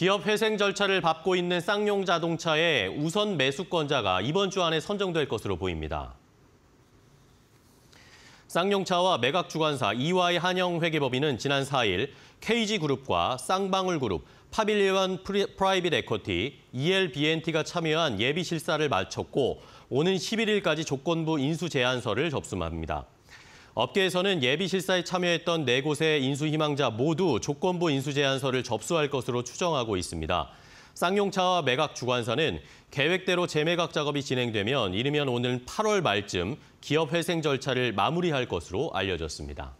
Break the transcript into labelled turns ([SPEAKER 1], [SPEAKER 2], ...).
[SPEAKER 1] 기업 회생 절차를 밟고 있는 쌍용 자동차의 우선 매수권자가 이번 주 안에 선정될 것으로 보입니다. 쌍용차와 매각 주관사 EY 한영 회계법인은 지난 4일 KG그룹과 쌍방울그룹, 파빌리언 프라이빗 에코티 ELBNT가 참여한 예비 실사를 마쳤고 오는 11일까지 조건부 인수 제안서를 접수합니다. 업계에서는 예비 실사에 참여했던 네 곳의 인수 희망자 모두 조건부 인수 제안서를 접수할 것으로 추정하고 있습니다. 쌍용차와 매각 주관사는 계획대로 재매각 작업이 진행되면 이르면 오늘 8월 말쯤 기업 회생 절차를 마무리할 것으로 알려졌습니다.